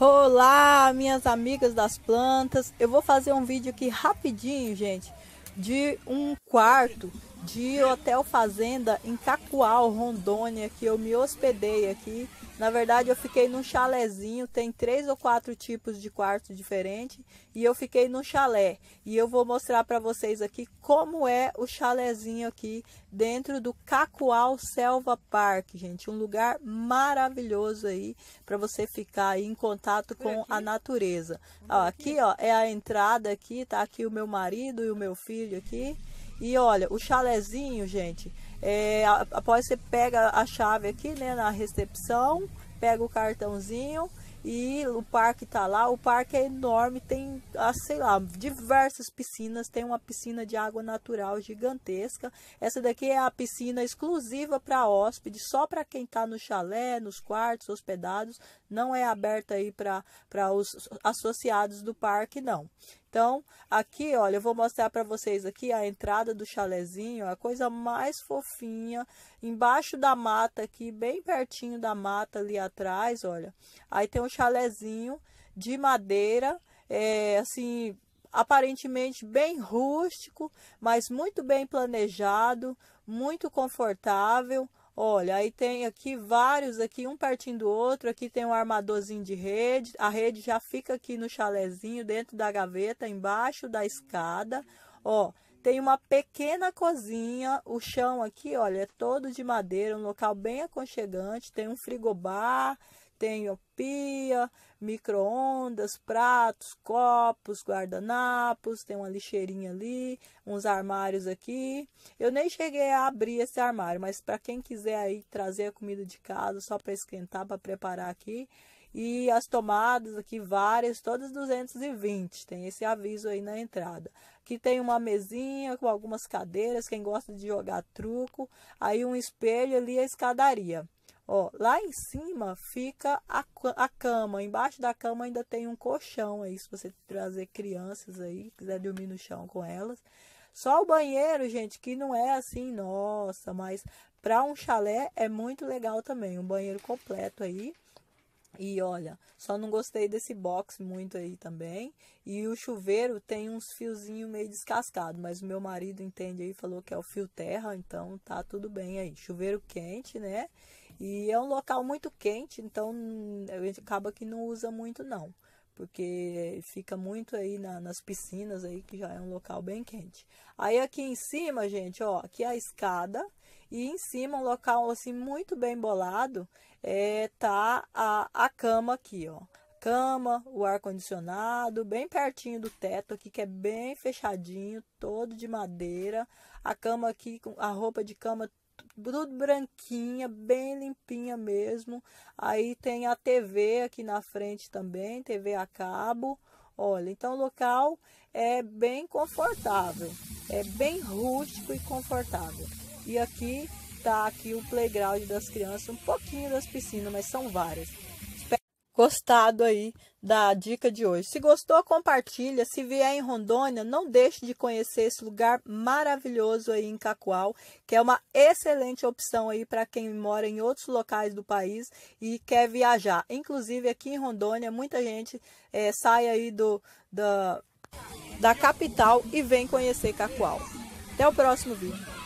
Olá, minhas amigas das plantas. Eu vou fazer um vídeo aqui rapidinho, gente, de um quarto de Hotel Fazenda em Cacoal, Rondônia, que eu me hospedei aqui. Na verdade, eu fiquei num chalezinho, tem três ou quatro tipos de quarto diferente, e eu fiquei num chalé. E eu vou mostrar para vocês aqui como é o chalezinho aqui dentro do Cacoal Selva Park, gente, um lugar maravilhoso aí para você ficar aí em contato com a natureza. Ó, aqui, ó, é a entrada aqui, tá aqui o meu marido e o meu filho aqui. E olha, o chalezinho, gente, é, após você pega a chave aqui, né, na recepção, pega o cartãozinho e o parque tá lá. O parque é enorme, tem, ah, sei lá, diversas piscinas. Tem uma piscina de água natural gigantesca. Essa daqui é a piscina exclusiva para hóspede, só para quem tá no chalé, nos quartos hospedados. Não é aberta aí para os associados do parque, não. Então, aqui, olha, eu vou mostrar para vocês aqui a entrada do chalezinho, a coisa mais fofinha, embaixo da mata aqui, bem pertinho da mata ali atrás, olha. Aí tem um chalezinho de madeira, é, assim, aparentemente bem rústico, mas muito bem planejado, muito confortável, Olha, aí tem aqui vários aqui, um pertinho do outro. Aqui tem um armadorzinho de rede. A rede já fica aqui no chalezinho, dentro da gaveta, embaixo da escada. Ó, tem uma pequena cozinha. O chão aqui, olha, é todo de madeira, um local bem aconchegante. Tem um frigobar, tenho pia, micro-ondas, pratos, copos, guardanapos, tem uma lixeirinha ali, uns armários aqui. Eu nem cheguei a abrir esse armário, mas para quem quiser aí trazer a comida de casa só para esquentar, para preparar aqui. E as tomadas aqui várias, todas 220, tem esse aviso aí na entrada. Aqui tem uma mesinha com algumas cadeiras, quem gosta de jogar truco, aí um espelho ali a escadaria. Ó, lá em cima fica a, a cama, embaixo da cama ainda tem um colchão aí, se você trazer crianças aí, quiser dormir no chão com elas. Só o banheiro, gente, que não é assim, nossa, mas para um chalé é muito legal também, um banheiro completo aí. E olha, só não gostei desse box muito aí também. E o chuveiro tem uns fiozinhos meio descascado, mas o meu marido entende aí, falou que é o fio terra, então tá tudo bem aí. Chuveiro quente, né? E é um local muito quente, então hum, a gente acaba que não usa muito não, porque fica muito aí na, nas piscinas aí, que já é um local bem quente. Aí aqui em cima, gente, ó, aqui é a escada e em cima um local assim muito bem bolado, é tá a, a cama aqui, ó cama, o ar-condicionado, bem pertinho do teto aqui, que é bem fechadinho, todo de madeira. A cama aqui, a roupa de cama tudo branquinha, bem limpinha mesmo. Aí tem a TV aqui na frente também, TV a cabo. Olha, então o local é bem confortável, é bem rústico e confortável. E aqui tá aqui o playground das crianças, um pouquinho das piscinas, mas são várias. Espero gostado aí da dica de hoje. Se gostou, compartilha. Se vier em Rondônia, não deixe de conhecer esse lugar maravilhoso aí em Cacoal, que é uma excelente opção aí para quem mora em outros locais do país e quer viajar. Inclusive aqui em Rondônia, muita gente é, sai aí do, da, da capital e vem conhecer Cacoal. Até o próximo vídeo.